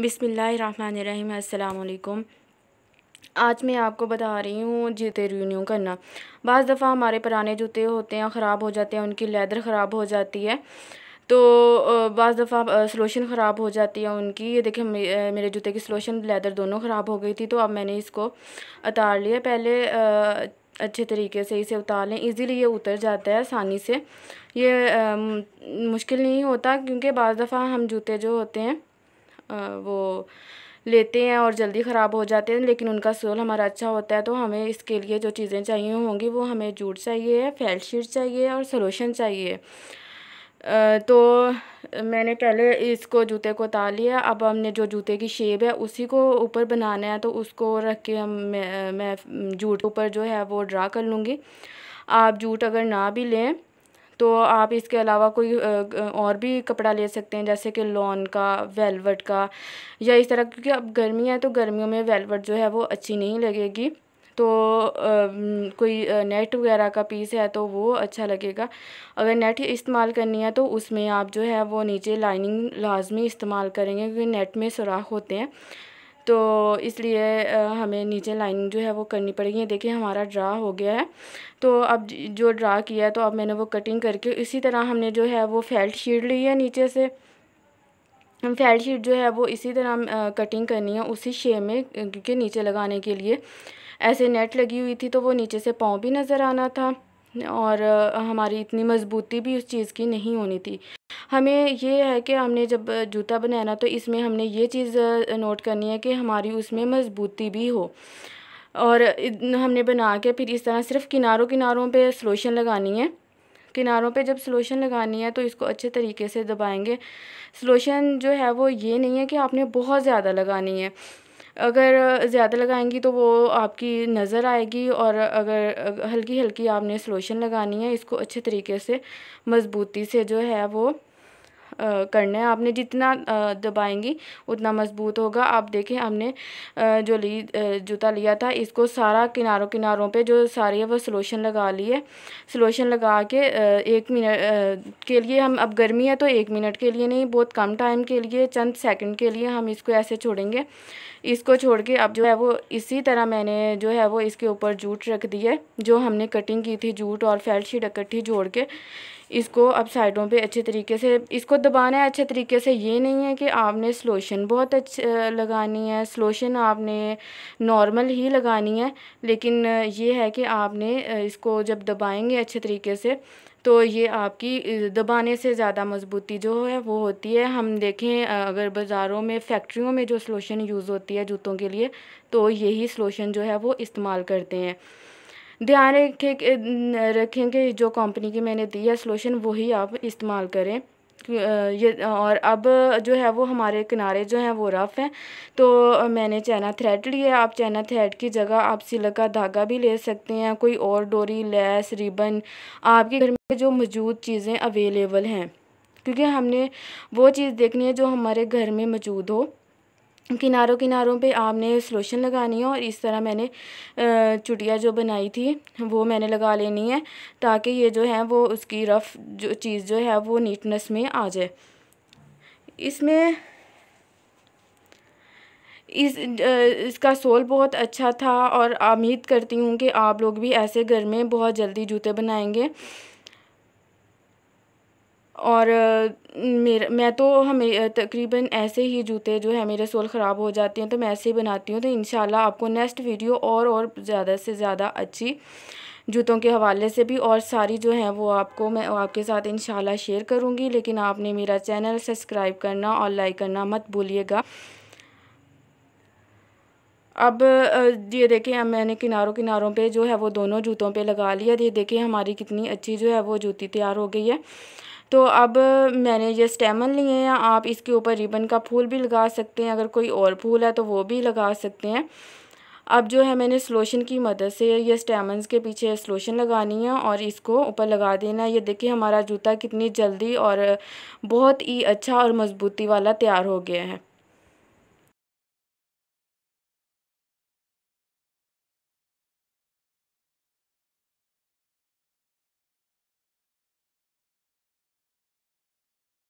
बिसमीम् अल्लाम आज मैं आपको बता रही हूँ जूते रीन्यू करना बज़ दफ़ा हमारे पुराने जूते होते हैं ख़राब हो जाते हैं उनकी लेदर ख़राब हो जाती है तो बज़ दफ़ा सलोशन ख़राब हो जाती है उनकी ये देखें मेरे जूते की सलोशन लेदर दोनों ख़राब हो गई थी तो अब मैंने इसको उतार लिया पहले अच्छे तरीके से इसे उतार लें ईज़िली ये उतर जाता है आसानी से ये मुश्किल नहीं होता क्योंकि बज़ दफ़ा हम जूते जो होते हैं वो लेते हैं और जल्दी ख़राब हो जाते हैं लेकिन उनका सोल हमारा अच्छा होता है तो हमें इसके लिए जो चीज़ें चाहिए होंगी वो हमें जूट चाहिए फैल शीट चाहिए और सोलोशन चाहिए तो मैंने पहले इसको जूते को उतार लिया अब हमने जो जूते की शेप है उसी को ऊपर बनाना है तो उसको रख के हम मैं, मैं जूट ऊपर जो है वो ड्रा कर लूँगी आप जूट अगर ना भी लें तो आप इसके अलावा कोई और भी कपड़ा ले सकते हैं जैसे कि लॉन का वेलवेट का या इस तरह क्योंकि अब गर्मी है तो गर्मियों में वेलवेट जो है वो अच्छी नहीं लगेगी तो आ, कोई नेट वगैरह का पीस है तो वो अच्छा लगेगा अगर नेट इस्तेमाल करनी है तो उसमें आप जो है वो नीचे लाइनिंग लाजमी इस्तेमाल करेंगे क्योंकि नेट में सुराख होते हैं तो इसलिए हमें नीचे लाइनिंग जो है वो करनी पड़ेगी देखिए हमारा ड्रा हो गया है तो अब जो ड्रा किया है तो अब मैंने वो कटिंग करके इसी तरह हमने जो है वो फेल्ट शीट ली है नीचे से फेल्ट शीट जो है वो इसी तरह कटिंग करनी है उसी शेप में क्योंकि नीचे लगाने के लिए ऐसे नेट लगी हुई थी तो वो नीचे से पाँव भी नज़र आना था और हमारी इतनी मजबूती भी उस चीज़ की नहीं होनी थी हमें ये है कि हमने जब जूता बनाना तो इसमें हमने ये चीज़ नोट करनी है कि हमारी उसमें मजबूती भी हो और हमने बना के फिर इस तरह सिर्फ किनारों किनारों पे सलोशन लगानी है किनारों पे जब सलोशन लगानी है तो इसको अच्छे तरीके से दबाएंगे सलोशन जो है वो ये नहीं है कि आपने बहुत ज़्यादा लगानी है अगर ज़्यादा लगाएंगी तो वो आपकी नज़र आएगी और अगर हल्की हल्की आपने सलोशन लगानी है इसको अच्छे तरीके से मज़बूती से जो है वो करना है आपने जितना दबाएंगी उतना मज़बूत होगा आप देखें हमने जो ली जूता लिया था इसको सारा किनारों किनारों पे जो सारी है वो सलोशन लगा ली है सलोशन लगा के एक मिनट के लिए हम अब गर्मी है तो एक मिनट के लिए नहीं बहुत कम टाइम के लिए चंद सेकंड के लिए हम इसको ऐसे छोड़ेंगे इसको छोड़ के अब जो है वो इसी तरह मैंने जो है वो इसके ऊपर जूट रख दी है जो हमने कटिंग की थी जूट और फेल्ट शीट इकट्ठी जोड़ के इसको अब साइडों पे अच्छे तरीके से इसको दबाना है अच्छे तरीके से ये नहीं है कि आपने स्लोशन बहुत अच्छा लगानी है स्लोशन आपने नॉर्मल ही लगानी है लेकिन ये है कि आपने इसको जब दबाएंगे अच्छे तरीके से तो ये आपकी दबाने से ज़्यादा मजबूती जो है वो होती है हम देखें अगर बाज़ारों में फैक्ट्रियों में जो स्लोशन यूज़ होती है जूतों के लिए तो यही स्लोशन जो है वो इस्तेमाल करते हैं ध्यान रखें रखें कि जो कंपनी की मैंने दी है स्लोशन वही आप इस्तेमाल करें ये और अब जो है वो हमारे किनारे जो हैं वो रफ़ हैं तो मैंने चैना थ्रेड लिया आप चैना थ्रेड की जगह आप सिलक का धागा भी ले सकते हैं कोई और डोरी लेस रिबन आपके घर में जो मौजूद चीज़ें अवेलेबल हैं क्योंकि हमने वो चीज़ देखनी है जो हमारे घर में मौजूद हो किनारों किनारों पे आपने स्लोशन लगानी है और इस तरह मैंने चुटिया जो बनाई थी वो मैंने लगा लेनी है ताकि ये जो है वो उसकी रफ़ जो चीज़ जो है वो नीटनेस में आ जाए इसमें इस इसका सोल बहुत अच्छा था और उम्मीद करती हूँ कि आप लोग भी ऐसे घर में बहुत जल्दी जूते बनाएंगे और मेरा मैं तो हमें तकरीबन ऐसे ही जूते जो है मेरे सोल ख़राब हो जाते हैं तो मैं ऐसे ही बनाती हूँ तो इन आपको नेक्स्ट वीडियो और और ज़्यादा से ज़्यादा अच्छी जूतों के हवाले से भी और सारी जो है वो आपको मैं आपके साथ इन शेयर करूँगी लेकिन आपने मेरा चैनल सब्सक्राइब करना और लाइक करना मत भूलिएगा अब ये देखें अब मैंने किनारों किनारों पे जो है वो दोनों जूतों पे लगा लिया ये देखें हमारी कितनी अच्छी जो है वो जूती तैयार हो गई है तो अब मैंने ये स्टेमन लिए हैं आप इसके ऊपर रिबन का फूल भी लगा सकते हैं अगर कोई और फूल है तो वो भी लगा सकते हैं अब जो है मैंने स्लोशन की मदद से ये स्टेमन के पीछे स्लोशन लगानी है और इसको ऊपर लगा देना है ये देखिए हमारा जूता कितनी जल्दी और बहुत ही अच्छा और मज़बूती वाला तैयार हो गया है